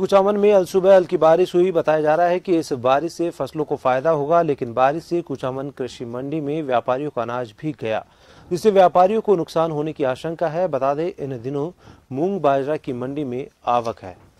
कुचामन में अल सुबह हल्की बारिश हुई बताया जा रहा है कि इस बारिश से फसलों को फायदा होगा लेकिन बारिश से कुचामन कृषि मंडी में व्यापारियों का अनाज भी गया जिससे व्यापारियों को नुकसान होने की आशंका है बता दें इन दिनों मूंग बाजरा की मंडी में आवक है